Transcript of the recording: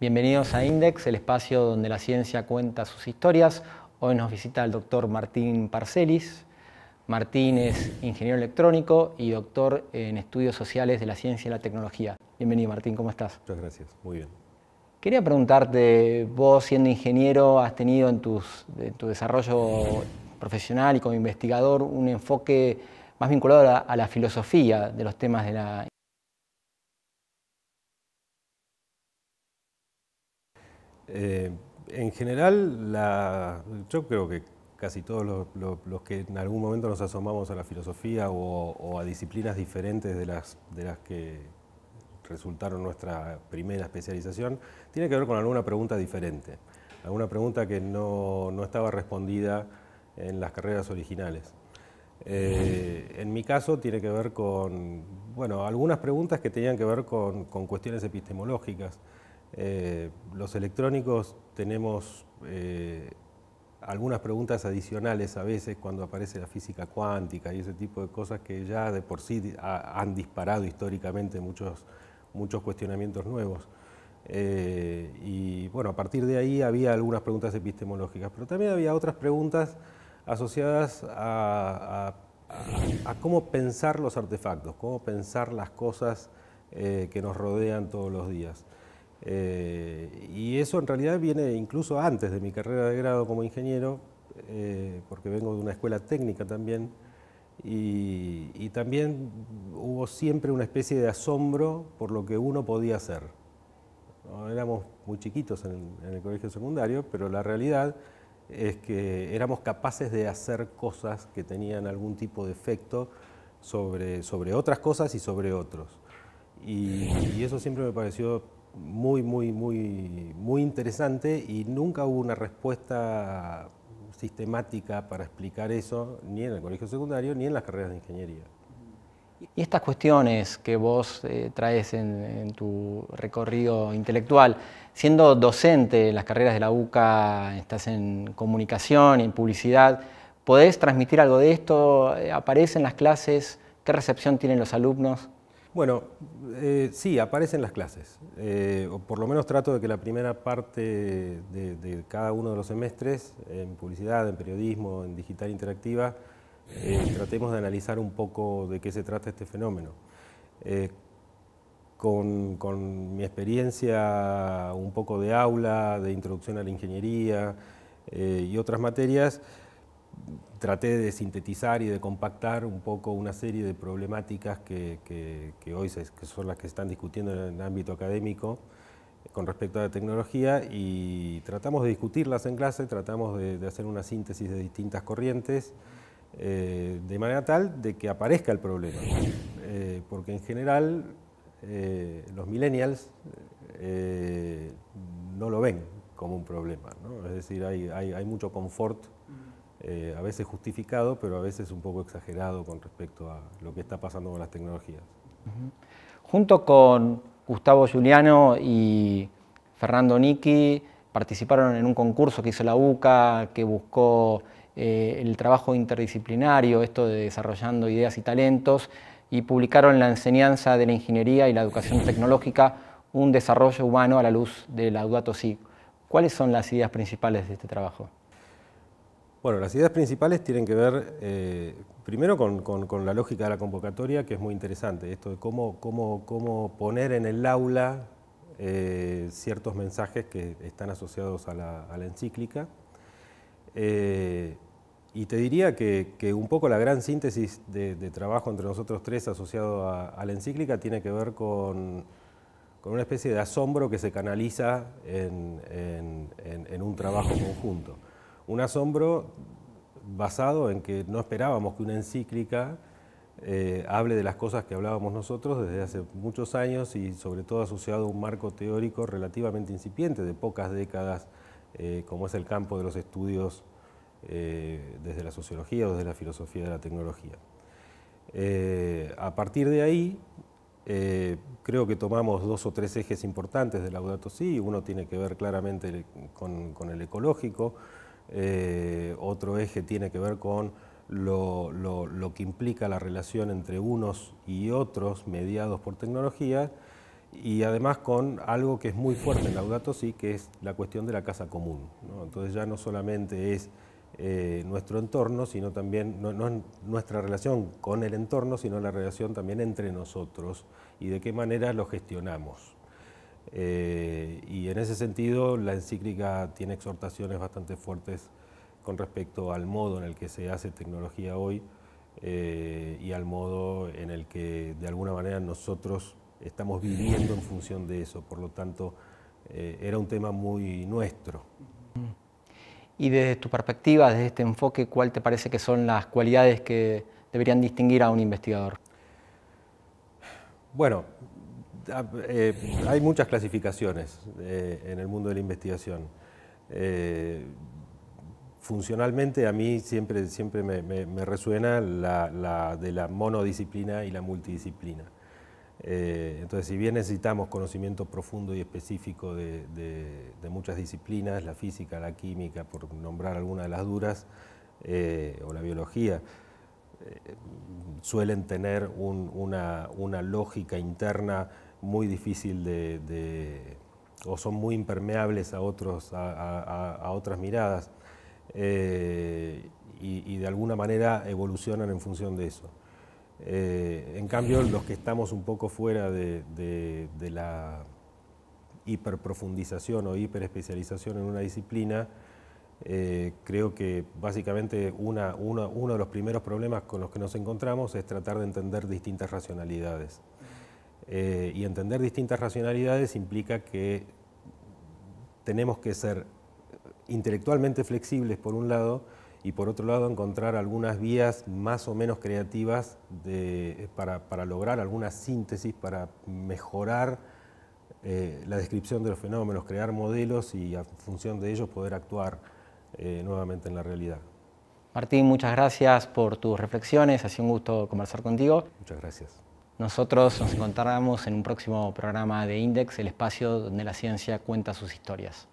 Bienvenidos a Index, el espacio donde la ciencia cuenta sus historias. Hoy nos visita el doctor Martín Parcelis. Martín es ingeniero electrónico y doctor en estudios sociales de la ciencia y la tecnología. Bienvenido Martín, ¿cómo estás? Muchas gracias, muy bien. Quería preguntarte, vos siendo ingeniero has tenido en, tu desarrollo profesional y como investigador un enfoque más vinculado a la filosofía de los temas de la Eh, en general, yo creo que casi todos los, que en algún momento nos asomamos a la filosofía o, a disciplinas diferentes de las, que resultaron nuestra primera especialización, tiene que ver con alguna pregunta diferente, alguna pregunta que no, estaba respondida en las carreras originales. Eh, en mi caso tiene que ver con, algunas preguntas que tenían que ver con cuestiones epistemológicas. Eh, los electrónicos tenemos eh, algunas preguntas adicionales a veces cuando aparece la física cuántica y ese tipo de cosas que ya de por sí han disparado históricamente muchos, cuestionamientos nuevos. Eh, y bueno, a partir de ahí había algunas preguntas epistemológicas, pero también había otras preguntas asociadas a, cómo pensar los artefactos, cómo pensar las cosas que nos rodean todos los días. Eh, y eso en realidad viene incluso antes de mi carrera de grado como ingeniero, eh, porque vengo de una escuela técnica también, y, también hubo siempre una especie de asombro por lo que uno podía hacer. éramos muy chiquitos en, el colegio secundario, pero la realidad es que éramos capaces de hacer cosas que tenían algún tipo de efecto sobre, sobre otras cosas y sobre otros. Y, y, eso siempre me pareció muy, muy, muy, muy interesante y nunca hubo una respuesta sistemática para explicar eso, ni en el colegio secundario, ni en las carreras de ingeniería. Y estas cuestiones que vos eh, traes en, en, tu recorrido intelectual, siendo docente en las carreras de la UCA, estás en comunicación, en publicidad, ¿podés transmitir algo de esto? ¿Aparecen las clases? ¿Qué recepción tienen los alumnos? Bueno, eh, sí, aparecen las clases. Eh, por lo menos trato de que la primera parte de, cada uno de los semestres, en publicidad, en periodismo, en digital interactiva, eh, tratemos de analizar un poco de qué se trata este fenómeno. con, mi experiencia un poco de aula, de introducción a la ingeniería y otras materias, traté de sintetizar y de compactar un poco una serie de problemáticas que, hoy son las que se están discutiendo en el ámbito académico con respecto a la tecnología y tratamos de discutirlas en clase, tratamos de, hacer una síntesis de distintas corrientes eh, de manera tal de que aparezca el problema. Eh, porque en general eh, los millennials no lo ven como un problema, es decir, hay mucho confort eh, a veces justificado, pero a veces un poco exagerado con respecto a lo que está pasando con las tecnologías. Junto con Gustavo Giuliano y Fernando Niki, participaron en un concurso que hizo la UCA, que buscó eh, el trabajo interdisciplinario, esto de desarrollando ideas y talentos, y publicaron la enseñanza de la ingeniería y la educación tecnológica, un desarrollo humano a la luz de udato SIG. ¿Cuáles son las ideas principales de este trabajo? Bueno, las ideas principales tienen que ver eh, primero con, la lógica de la convocatoria, que es muy interesante, esto de cómo, poner en el aula eh, ciertos mensajes que están asociados a la, encíclica. Eh, y te diría que, un poco la gran síntesis de, trabajo entre nosotros tres asociado a, la encíclica tiene que ver con, una especie de asombro que se canaliza en un trabajo conjunto. Un asombro basado en que no esperábamos que una encíclica eh, hable de las cosas que hablábamos nosotros desde hace muchos años y sobre todo asociado a un marco teórico relativamente incipiente de pocas décadas, eh, como es el campo de los estudios eh, desde la sociología o desde la filosofía de la tecnología. a partir de ahí, creo que tomamos dos o tres ejes importantes de Laudato Si, uno tiene que ver claramente con el ecológico, eh, otro eje tiene que ver con lo, lo, que implica la relación entre unos y otros mediados por tecnología y además con algo que es muy fuerte en la UDATOSI que es la cuestión de la casa común. Entonces ya no solamente es eh, nuestro entorno, sino también no, no, nuestra relación con el entorno, sino la relación también entre nosotros y de qué manera lo gestionamos. Eh, y en ese sentido, la encíclica tiene exhortaciones bastante fuertes con respecto al modo en el que se hace tecnología hoy eh, y al modo en el que, de alguna manera, nosotros estamos viviendo en función de eso. Por lo tanto, eh, era un tema muy nuestro. Y desde tu perspectiva, desde este enfoque, ¿cuál te parece que son las cualidades que deberían distinguir a un investigador? Bueno, Ah, eh, hay muchas clasificaciones eh, en el mundo de la investigación. Eh, funcionalmente a mí siempre, siempre me, resuena la, de la monodisciplina y la multidisciplina. entonces, si bien necesitamos conocimiento profundo y específico de, muchas disciplinas, la física, la química, por nombrar alguna de las duras, o la biología, suelen tener una, lógica interna muy difícil de, o son muy impermeables a, otras miradas eh, y, de alguna manera evolucionan en función de eso. Eh, en cambio, los que estamos un poco fuera de, de, la hiperprofundización o hiperespecialización en una disciplina, eh, creo que básicamente uno de los primeros problemas con los que nos encontramos es tratar de entender distintas racionalidades. Eh, y entender distintas racionalidades implica que tenemos que ser intelectualmente flexibles por un lado y por otro lado encontrar algunas vías más o menos creativas para, lograr alguna síntesis, para mejorar eh, la descripción de los fenómenos, crear modelos y a función de ellos poder actuar eh, nuevamente en la realidad. Martín, muchas gracias por tus reflexiones, ha sido un gusto conversar contigo. Muchas gracias. Nosotros nos encontramos en un próximo programa de Index, el espacio donde la ciencia cuenta sus historias.